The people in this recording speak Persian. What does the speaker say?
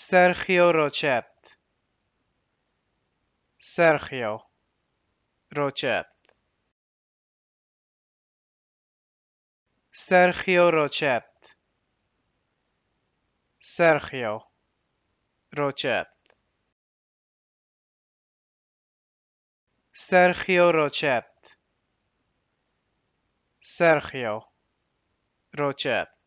سرخیو روچت سرخیو روچت سرخیو روچت سرخیو روچت سرخیو روچت سرخیو روچت